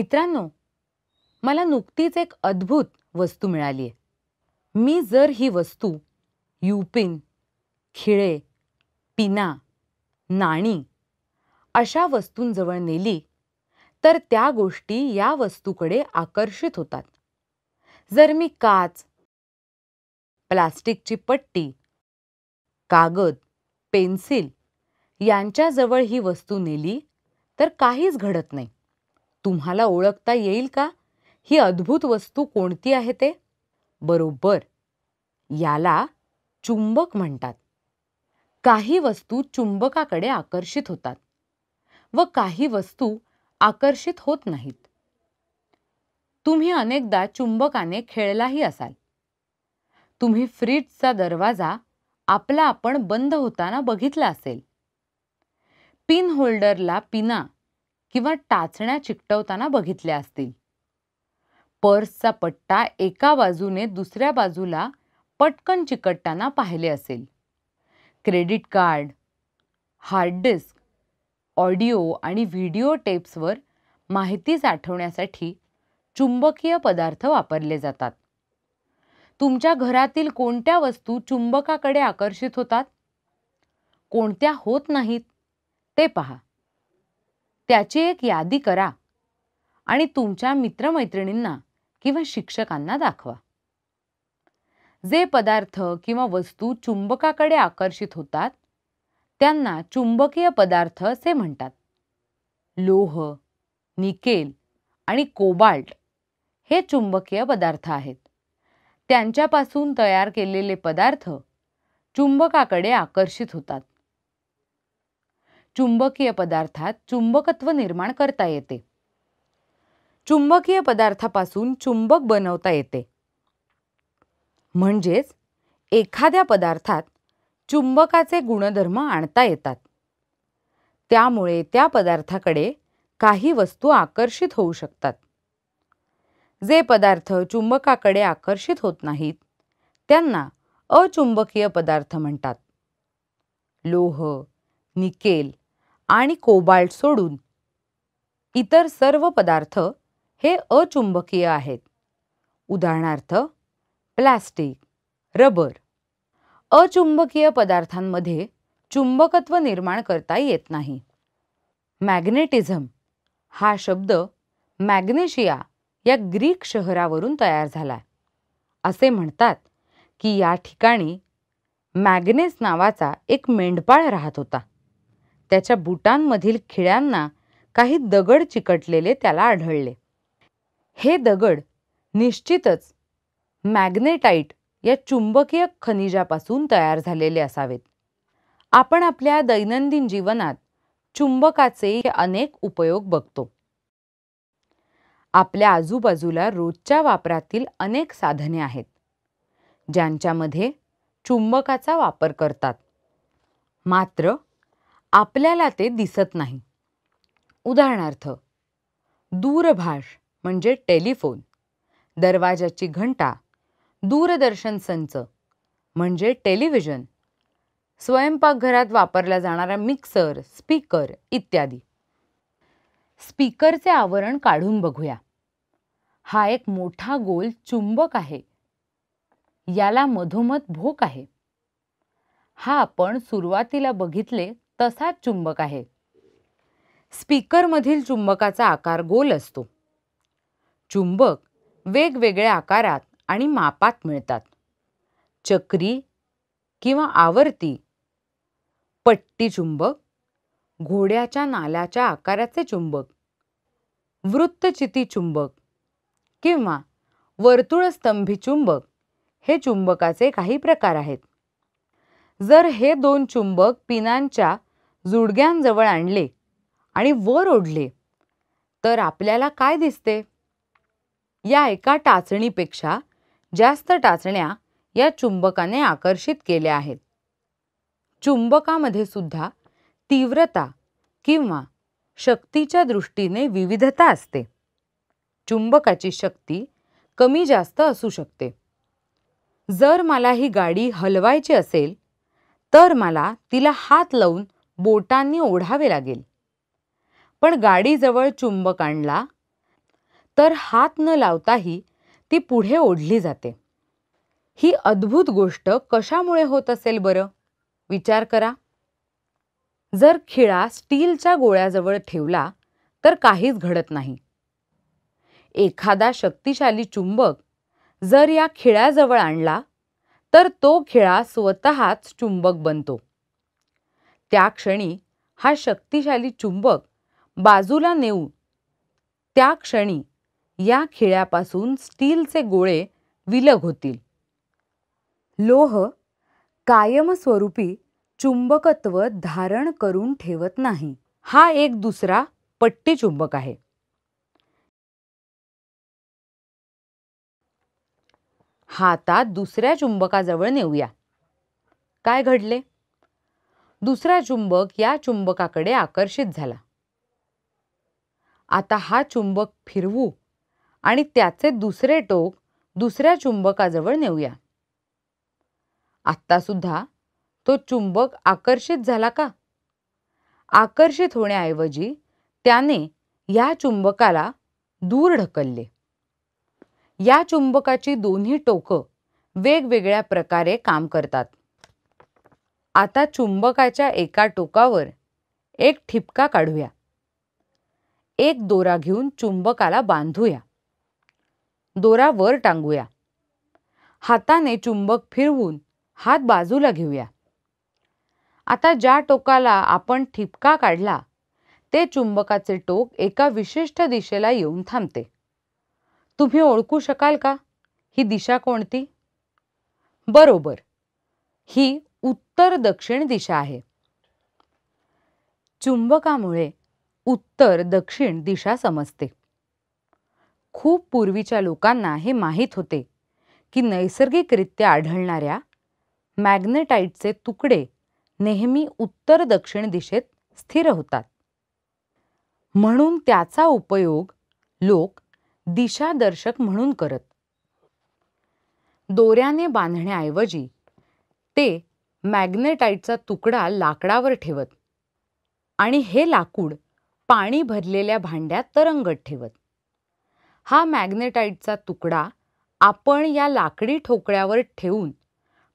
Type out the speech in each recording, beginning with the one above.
मित्रांनो मला नुकतीच एक अद्भुत वस्तू मिळाली आहे मी जर ही वस्तू युपिन खिळे पिना नाणी अशा वस्तूंजवळ नेली तर त्या गोष्टी या वस्तूकडे आकर्षित होतात जर मी काच प्लास्टिकची पट्टी कागद पेन्सिल यांच्याजवळ ही वस्तू नेली तर काहीच घडत नाही तुम्हाला ओळखता येईल का ही अद्भुत वस्तू कोणती आहे ते बरोबर याला चुंबक म्हणतात काही वस्तू चुंबकाकडे आकर्षित होतात व काही वस्तू आकर्षित होत नाहीत तुम्ही अनेकदा चुंबकाने खेळलाही असाल तुम्ही फ्रीजचा दरवाजा आपला आपण बंद होताना बघितला असेल पिन होल्डरला पिना किंवा टाचण्या चिकटवताना बघितल्या असतील पर्सचा पट्टा एका बाजूने दुसऱ्या बाजूला पटकन चिकटताना पाहिले असेल credit card hard disk audio आणि व्हिडिओ टेप्सवर माहिती साठवण्यासाठी चुंबकीय पदार्थ वापरले जातात तुमच्या घरातील कोणत्या वस्तू चुंबकाकडे आकर्षित होतात कोणत्या होत नाहीत ते पहा त्याची एक यादी करा आणि तुमच्या मित्रमैत्रिणींना किंवा शिक्षकांना दाखवा जे पदार्थ किंवा वस्तू चुंबकाकडे आकर्षित होतात त्यांना चुंबकीय पदार्थ असे म्हणतात लोह निकेल आणि कोबाल्ट हे चुंबकीय पदार्थ आहेत त्यांच्यापासून तयार केलेले पदार्थ चुंबकाकडे आकर्षित होतात चुंबकीय पदार्थात चुंबकत्व निर्माण करता येते चुंबकीय पदार्थापासून चुंबक बनवता येते म्हणजेच एखाद्या पदार्थात चुंबकाचे गुणधर्म आणता येतात त्यामुळे त्या पदार्थाकडे काही वस्तू आकर्षित होऊ शकतात जे पदार्थ चुंबकाकडे आकर्षित होत नाहीत त्यांना अचुंबकीय पदार्थ म्हणतात लोह निकेल आणि कोबाल्ट सोडून इतर सर्व पदार्थ हे अचुंबकीय आहेत उदाहरणार्थ प्लॅस्टिक रबर अचुंबकीय पदार्थांमध्ये चुंबकत्व निर्माण करता येत नाही मॅग्नेटिझम हा शब्द मॅग्नेशिया या ग्रीक शहरावरून तयार झाला असे म्हणतात की या ठिकाणी मॅग्नेस नावाचा एक मेंढपाळ राहत होता त्याच्या बुटांमधील खिळ्यांना काही दगड चिकटलेले त्याला आढळले हे दगड निश्चितच मॅग्नेटाईट या चुंबकीय खनिजापासून तयार झालेले असावेत आपण आपल्या दैनंदिन जीवनात चुंबकाचे अनेक उपयोग बघतो आपल्या आजूबाजूला रोजच्या वापरातील अनेक साधने आहेत ज्यांच्यामध्ये चुंबकाचा वापर करतात मात्र आपल्याला ते दिसत नाही उदाहरणार्थ दूरभाष म्हणजे टेलिफोन दरवाजाची घंटा दूरदर्शन संच म्हणजे टेलिव्हिजन स्वयंपाकघरात वापरला जाणारा मिक्सर स्पीकर इत्यादी स्पीकरचे आवरण काढून बघूया हा एक मोठा गोल चुंबक आहे याला मधोमध भोक आहे हा आपण सुरुवातीला बघितले तसाच चुंबक आहे स्पीकरमधील चुंबकाचा आकार गोल असतो चुंबक वेगवेगळ्या आकारात आणि मापात मिळतात चक्री किंवा आवर्ती पट्टी चुंबक घोड्याच्या नाल्याच्या आकाराचे चुंबक वृत्तचिती चुंबक किंवा वर्तुळस्तंभी चुंबक हे चुंबकाचे काही प्रकार आहेत जर हे दोन चुंबक पिनांच्या जुडग्यांजवळ आणले आणि वर ओढले तर आपल्याला काय दिसते या एका टाचणीपेक्षा जास्त टाचण्या या चुंबकाने आकर्षित केल्या आहेत चुंबकामध्ये सुद्धा तीव्रता किंवा शक्तीच्या दृष्टीने विविधता असते चुंबकाची शक्ती कमी जास्त असू शकते जर मला ही गाडी हलवायची असेल तर मला तिला हात लावून बोटांनी ओढावे लागेल पण गाडीजवळ चुंबक आणला तर हात न लावताही ती पुढे ओढली जाते ही अद्भुत गोष्ट कशामुळे होत असेल बरं विचार करा जर खिळा स्टीलच्या गोळ्याजवळ ठेवला तर काहीच घडत नाही एखादा शक्तिशाली चुंबक जर या खिळ्याजवळ आणला तर तो खिळा स्वतःच चुंबक बनतो त्या क्षणी हा शक्तिशाली चुंबक बाजूला नेऊ त्या क्षणी या खिळ्यापासून स्टीलचे गोळे विलग होतील लोह कायमस्वरूपी चुंबकत्व धारण करून ठेवत नाही हा एक दुसरा पट्टी चुंबक आहे हा आता दुसऱ्या चुंबकाजवळ नेऊया काय घडले दुसरा चुंबक या चुंबकाकडे आकर्षित झाला आता हा चुंबक फिरवू आणि त्याचे दुसरे टोक दुसऱ्या चुंबकाजवळ नेऊया आत्तासुद्धा तो चुंबक आकर्षित झाला का आकर्षित होण्याऐवजी त्याने या चुंबकाला दूर ढकलले या चुंबकाची दोन्ही टोकं वेगवेगळ्या प्रकारे काम करतात आता चुंबकाच्या एका टोकावर एक ठिपका काढूया एक दोरा घेऊन चुंबकाला बांधूया दोरा वर टांगूया हाताने चुंबक फिरवून हात बाजूला घेऊया आता ज्या टोकाला आपण ठिपका काढला ते चुंबकाचे टोक एका विशिष्ट दिशेला येऊन थांबते तुम्ही ओळखू शकाल का ही दिशा कोणती बरोबर ही उत्तर दक्षिण दिशा आहे चुंबकामुळे उत्तर दक्षिण दिशा समजते खूप पूर्वीच्या लोकांना हे माहीत होते की नैसर्गिकरित्या आढळणाऱ्या मॅग्नेटाईटचे तुकडे नेहमी उत्तर दक्षिण दिशेत स्थिर होतात म्हणून त्याचा उपयोग लोक दिशादर्शक म्हणून करत दोऱ्याने बांधण्याऐवजी ते मॅग्नेटाईटचा तुकडा लाकडावर ठेवत आणि हे लाकूड पाणी भरलेल्या भांड्यात तरंगत ठेवत हा मॅग्नेटाईटचा तुकडा आपण या लाकडी ठोकळ्यावर ठेवून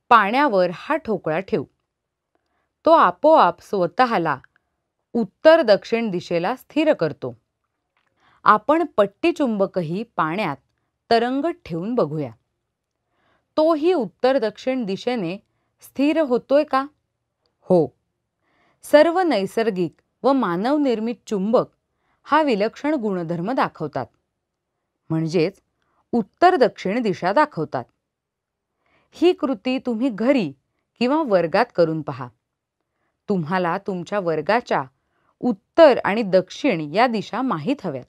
पाण्यावर हा ठोकळा ठेवू तो आपोआप स्वतःला उत्तर दक्षिण दिशेला स्थिर करतो आपण पट्टी चुंबकही पाण्यात तरंगत ठेवून बघूया तोही उत्तर दक्षिण दिशेने स्थिर होतोय का हो सर्व नैसर्गिक व मानवनिर्मित चुंबक हा विलक्षण गुणधर्म दाखवतात म्हणजेच उत्तर दक्षिण दिशा दाखवतात ही कृती तुम्ही घरी किंवा वर्गात करून पहा तुम्हाला तुमच्या वर्गाच्या उत्तर आणि दक्षिण या दिशा माहीत हव्यात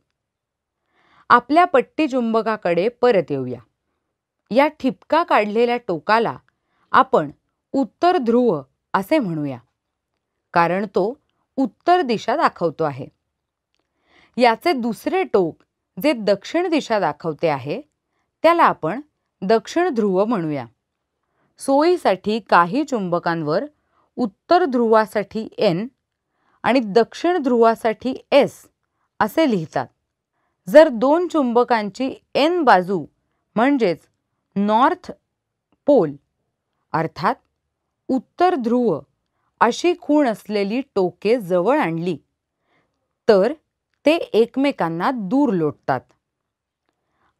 आपल्या पट्टी चुंबकाकडे परत येऊया या ठिपका काढलेल्या टोकाला आपण उत्तर ध्रुव असे म्हणूया कारण तो उत्तर दिशा दाखवतो आहे याचे दुसरे टोक जे दक्षिण दिशा दाखवते आहे त्याला आपण दक्षिण ध्रुव म्हणूया सोयीसाठी काही चुंबकांवर उत्तर ध्रुवासाठी एन आणि दक्षिण ध्रुवासाठी एस असे लिहितात जर दोन चुंबकांची एन बाजू म्हणजेच नॉर्थ पोल अर्थात उत्तर ध्रुव अशी खूण असलेली टोके जवळ आणली तर ते एकमेकांना दूर लोटतात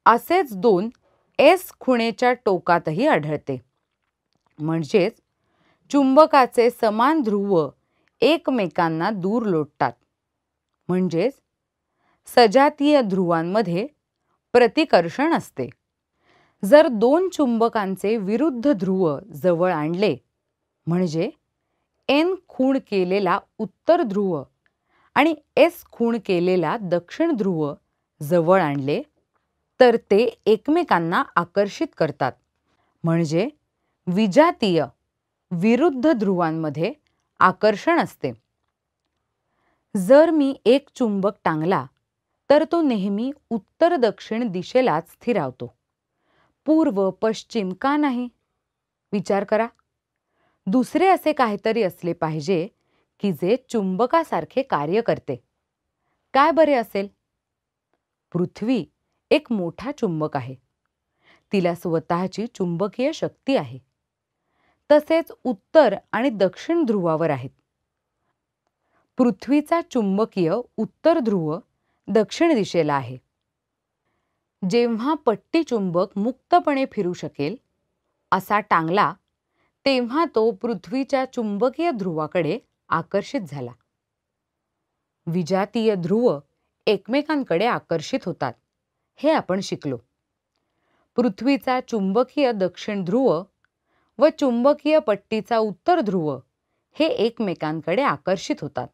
असेच दोन एस खुणेच्या टोकातही आढळते म्हणजेच चुंबकाचे समान ध्रुव एकमेकांना दूर लोटतात म्हणजेच सजातीय ध्रुवांमध्ये प्रतिकर्षण असते जर दोन चुंबकांचे विरुद्ध ध्रुव जवळ आणले म्हणजे एन खूण केलेला उत्तर ध्रुव आणि एस खूण केलेला दक्षिण ध्रुव जवळ आणले तर ते एकमेकांना आकर्षित करतात म्हणजे विजातीय विरुद्ध ध्रुवांमध्ये आकर्षण असते जर मी एक चुंबक टांगला तर तो नेहमी उत्तर दक्षिण दिशेलाच स्थिरावतो पूर्व पश्चिम का नाही विचार करा दुसरे असे काहीतरी असले पाहिजे की जे चुंबकासारखे कार्य करते काय बरे असेल पृथ्वी एक मोठा चुंबक आहे तिला स्वतःची चुंबकीय शक्ती आहे तसेच उत्तर आणि दक्षिण ध्रुवावर आहेत पृथ्वीचा चुंबकीय उत्तर ध्रुव दक्षिण दिशेला आहे जेव्हा पट्टी चुंबक मुक्तपणे फिरू शकेल असा टांगला तेव्हा तो पृथ्वीच्या चुंबकीय ध्रुवाकडे आकर्षित झाला विजातीय ध्रुव एकमेकांकडे आकर्षित होतात हे आपण शिकलो पृथ्वीचा चुंबकीय दक्षिण ध्रुव व चुंबकीय पट्टीचा उत्तर ध्रुव हे एकमेकांकडे आकर्षित होतात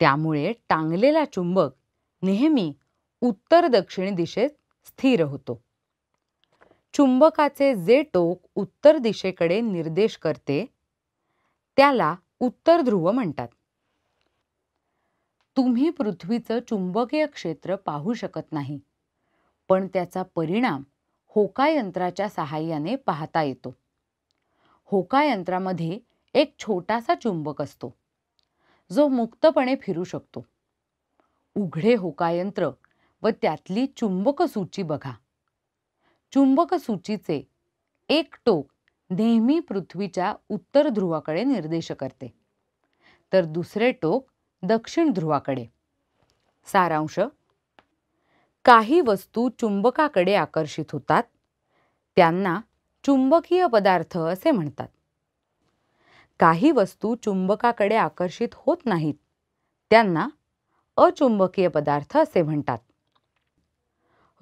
त्यामुळे टांगलेला चुंबक नेहमी उत्तर दक्षिण दिशेत स्थिर होतो चुंबकाचे जे टोक उत्तर दिशेकडे निर्देश करते त्याला उत्तर ध्रुव म्हणतात तुम्ही पृथ्वीचं चुंबकीय क्षेत्र पाहू शकत नाही पण त्याचा परिणाम होका यंत्राच्या सहाय्याने पाहता येतो होका यंत्रामध्ये एक छोटासा चुंबक असतो जो मुक्तपणे फिरू शकतो उघडे होकायंत्र व त्यातली चुंबक सूची बघा चुंबक सूचीचे एक टोक नेहमी पृथ्वीच्या उत्तर ध्रुवाकडे निर्देश करते तर दुसरे टोक दक्षिण ध्रुवाकडे सारांश काही वस्तू चुंबकाकडे आकर्षित होतात त्यांना चुंबकीय पदार्थ असे म्हणतात काही वस्तू चुंबकाकडे आकर्षित होत नाहीत त्यांना अचुंबकीय पदार्थ असे म्हणतात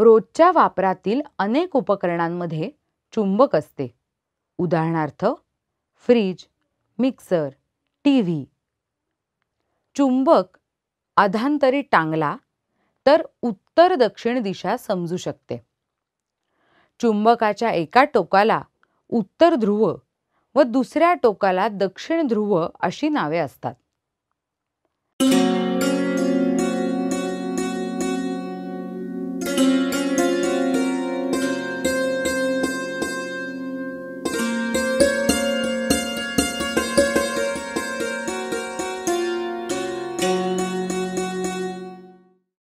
रोजच्या वापरातील अनेक उपकरणांमध्ये चुंबक असते उदाहरणार्थ फ्रीज मिक्सर टी व्ही चुंबक अधांतरी टांगला तर उत्तर दक्षिण दिशा समजू शकते चुंबकाच्या एका टोकाला उत्तर ध्रुव व दुसऱ्या टोकाला दक्षिण ध्रुव अशी नावे असतात